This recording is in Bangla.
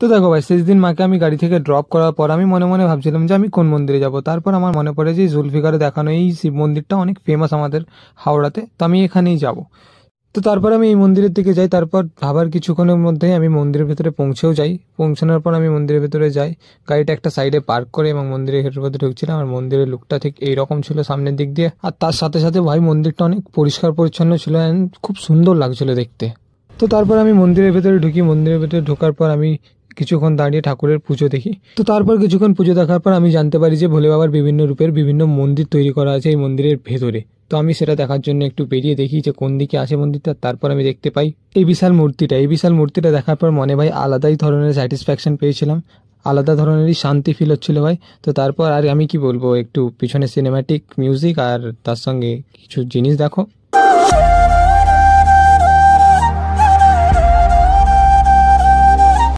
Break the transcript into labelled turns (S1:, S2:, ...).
S1: তো দেখো ভাই শেষ দিন মাকে আমি গাড়ি থেকে ড্রপ করার পর আমি মনে মনে ভাবছিলাম যে আমি কোন মন্দিরে যাব তারপর আমার মনে পড়ে যে জুলফিকারে দেখানো এই শিব মন্দিরটা অনেক ফেমাস আমাদের হাওড়াতে তো আমি এখানেই যাব তো তারপর আমি এই মন্দিরের দিকে যাই তারপর ভাবার কিছুক্ষণের মধ্যেই আমি মন্দিরের ভেতরে পৌঁছেও যাই পৌঁছানোর পর আমি মন্দিরের ভেতরে যাই গাড়িটা একটা সাইডে পার্ক করে এবং মন্দিরের ভেতরের ভেতরে ঢুকছিলাম আর মন্দিরের লুকটা ঠিক এইরকম ছিল সামনের দিক দিয়ে আর তার সাথে সাথে ভাই মন্দিরটা অনেক পরিষ্কার পরিচ্ছন্ন ছিল অ্যান্ড খুব সুন্দর লাগছিল দেখতে তো তারপর আমি মন্দিরের ভেতরে ঢুকি মন্দিরের ভেতরে ঢোকার পর আমি কিছুক্ষণ দাঁড়িয়ে ঠাকুরের পুজো দেখি তো তারপর কিছুক্ষণ পুজো দেখার পর আমি জানতে পারি যে ভোলে বাবার বিভিন্ন রূপের বিভিন্ন মন্দির তৈরি করা আছে এই মন্দিরের ভেতরে তো আমি সেটা দেখার জন্য একটু বেরিয়ে দেখি যে কোন দিকে আছে মন্দিরটা তারপর আমি দেখতে পাই এই বিশাল মূর্তিটা এই বিশাল মূর্তিটা দেখার পর মনে ভাই আলাদাই ধরনের স্যাটিসফ্যাকশন পেয়েছিলাম আলাদা ধরনেরই শান্তি ফিল হচ্ছিলো ভাই তো তারপর আর আমি কি বলবো একটু পিছনে সিনেমাটিক মিউজিক আর তার সঙ্গে কিছু জিনিস দেখো